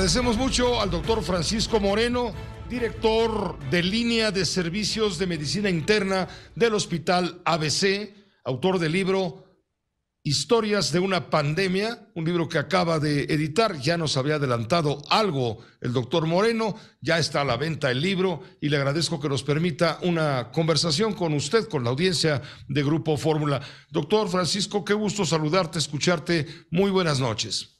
Agradecemos mucho al doctor Francisco Moreno, director de línea de servicios de medicina interna del Hospital ABC, autor del libro Historias de una pandemia, un libro que acaba de editar. Ya nos había adelantado algo el doctor Moreno, ya está a la venta el libro y le agradezco que nos permita una conversación con usted, con la audiencia de Grupo Fórmula. Doctor Francisco, qué gusto saludarte, escucharte. Muy buenas noches.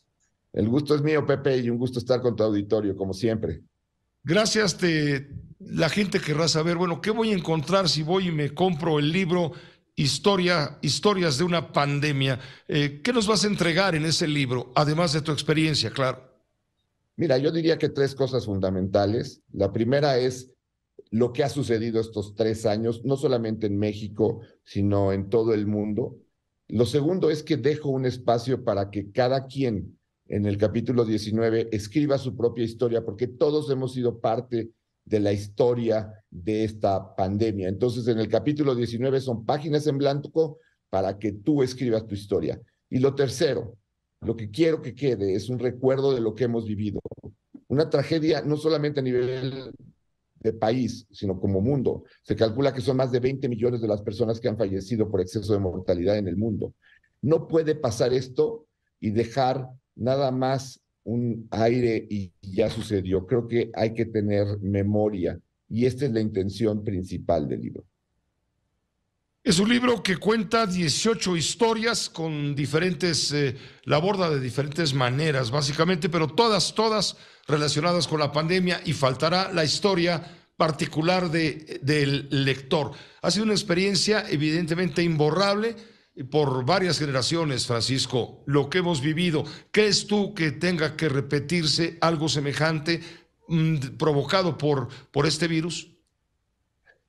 El gusto es mío, Pepe, y un gusto estar con tu auditorio, como siempre. Gracias, te... la gente querrá saber, bueno, ¿qué voy a encontrar si voy y me compro el libro Historia, Historias de una pandemia? Eh, ¿Qué nos vas a entregar en ese libro, además de tu experiencia, claro? Mira, yo diría que tres cosas fundamentales. La primera es lo que ha sucedido estos tres años, no solamente en México, sino en todo el mundo. Lo segundo es que dejo un espacio para que cada quien en el capítulo 19, escriba su propia historia, porque todos hemos sido parte de la historia de esta pandemia. Entonces, en el capítulo 19 son páginas en blanco para que tú escribas tu historia. Y lo tercero, lo que quiero que quede es un recuerdo de lo que hemos vivido. Una tragedia no solamente a nivel de país, sino como mundo. Se calcula que son más de 20 millones de las personas que han fallecido por exceso de mortalidad en el mundo. No puede pasar esto y dejar nada más un aire y ya sucedió. Creo que hay que tener memoria y esta es la intención principal del libro. Es un libro que cuenta 18 historias con diferentes, eh, la aborda de diferentes maneras, básicamente, pero todas, todas relacionadas con la pandemia y faltará la historia particular de, del lector. Ha sido una experiencia evidentemente imborrable por varias generaciones, Francisco, lo que hemos vivido. es tú que tenga que repetirse algo semejante mm, provocado por, por este virus?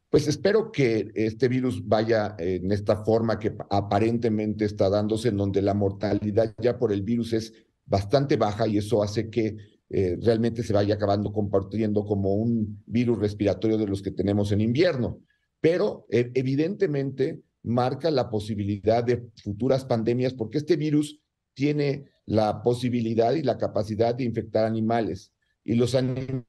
Pues espero que este virus vaya en esta forma que aparentemente está dándose, en donde la mortalidad ya por el virus es bastante baja y eso hace que eh, realmente se vaya acabando compartiendo como un virus respiratorio de los que tenemos en invierno. Pero eh, evidentemente marca la posibilidad de futuras pandemias, porque este virus tiene la posibilidad y la capacidad de infectar animales. Y los animales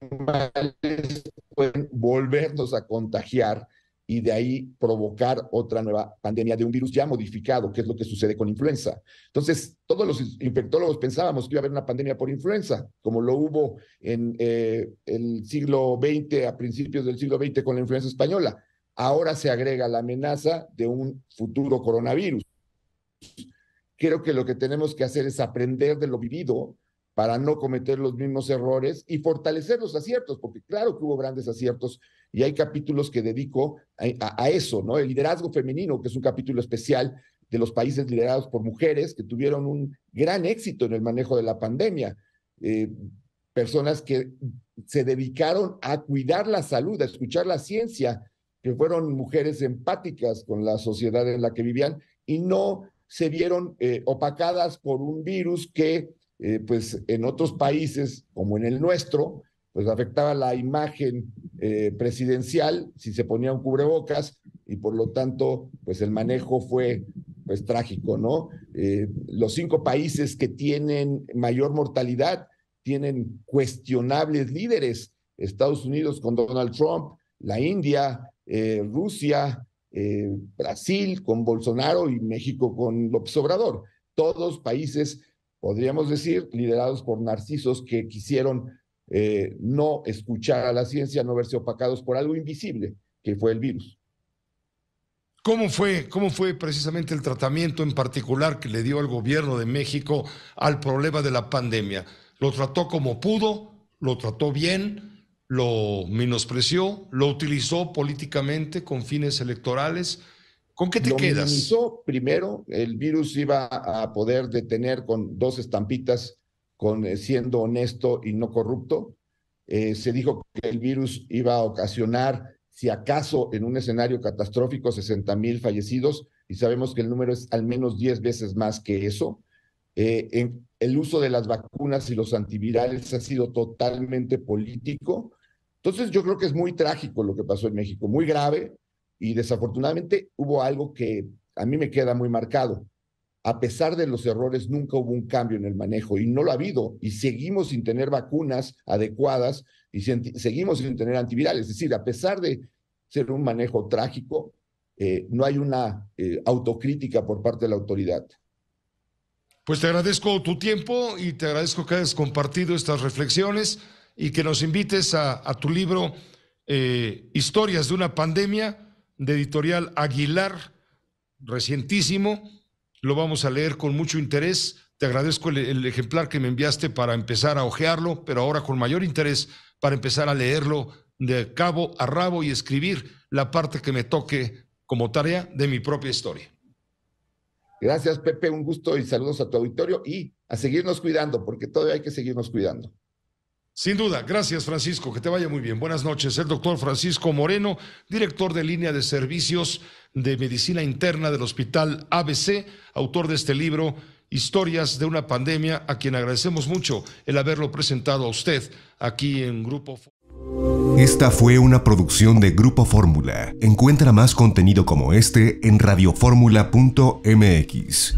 pueden volvernos a contagiar y de ahí provocar otra nueva pandemia de un virus ya modificado, que es lo que sucede con influenza. Entonces, todos los infectólogos pensábamos que iba a haber una pandemia por influenza, como lo hubo en eh, el siglo XX, a principios del siglo XX con la influenza española ahora se agrega la amenaza de un futuro coronavirus. Creo que lo que tenemos que hacer es aprender de lo vivido para no cometer los mismos errores y fortalecer los aciertos, porque claro que hubo grandes aciertos y hay capítulos que dedico a, eso, ¿no? El liderazgo femenino, que es un capítulo especial de los países liderados por mujeres que tuvieron un gran éxito en el manejo de la pandemia. Eh, personas que se dedicaron a cuidar la salud, a escuchar la ciencia, que fueron mujeres empáticas con la sociedad en la que vivían y no se vieron eh, opacadas por un virus que, eh, pues, en otros países, como en el nuestro, pues afectaba la imagen eh, presidencial si se ponían cubrebocas y por lo tanto, pues el manejo fue pues trágico, ¿no? los cinco países que tienen mayor mortalidad tienen cuestionables líderes, Estados Unidos con Donald Trump, la India, eh, Rusia, eh, Brasil con Bolsonaro y México con López Obrador. Todos países, podríamos decir, liderados por narcisos que quisieron eh, no escuchar a la ciencia, no verse opacados por algo invisible, que fue el virus. ¿Cómo fue, ¿Cómo fue precisamente el tratamiento en particular que le dio el gobierno de México al problema de la pandemia? ¿Lo trató como pudo? ¿Lo trató bien? lo menospreció, lo utilizó políticamente con fines electorales. ¿Con qué te lo quedas? Minimizó primero, el virus iba a poder detener con dos estampitas, con eh, siendo honesto y no corrupto. Eh, se dijo que el virus iba a ocasionar, si acaso en un escenario catastrófico, 60 mil fallecidos, y sabemos que el número es al menos 10 veces más que eso. Eh, el uso de las vacunas y los antivirales ha sido totalmente político entonces yo creo que es muy trágico lo que pasó en México, muy grave y desafortunadamente hubo algo que a mí me queda muy marcado. A pesar de los errores, nunca hubo un cambio en el manejo y no lo ha habido. Y seguimos sin tener vacunas adecuadas y seguimos sin tener antivirales. Es decir, a pesar de ser un manejo trágico, eh, no hay una eh, autocrítica por parte de la autoridad. Pues te agradezco tu tiempo y te agradezco que hayas compartido estas reflexiones y que nos invites a, tu libro eh, Historias de una pandemia de editorial Aguilar, recientísimo. Lo vamos a leer con mucho interés. Te agradezco el, el ejemplar que me enviaste para empezar a hojearlo, pero ahora con mayor interés para empezar a leerlo de cabo a rabo y escribir la parte que me toque como tarea de mi propia historia. Gracias, Pepe. Un gusto y saludos a tu auditorio y a seguirnos cuidando, porque todavía hay que seguirnos cuidando. Sin duda, gracias Francisco, que te vaya muy bien. Buenas noches, el doctor Francisco Moreno, director de línea de servicios de medicina interna del Hospital ABC, autor de este libro, Historias de una pandemia, a quien agradecemos mucho el haberlo presentado a usted aquí en Grupo. Esta fue una producción de Grupo Fórmula. Encuentra más contenido como este en radioformula.mx.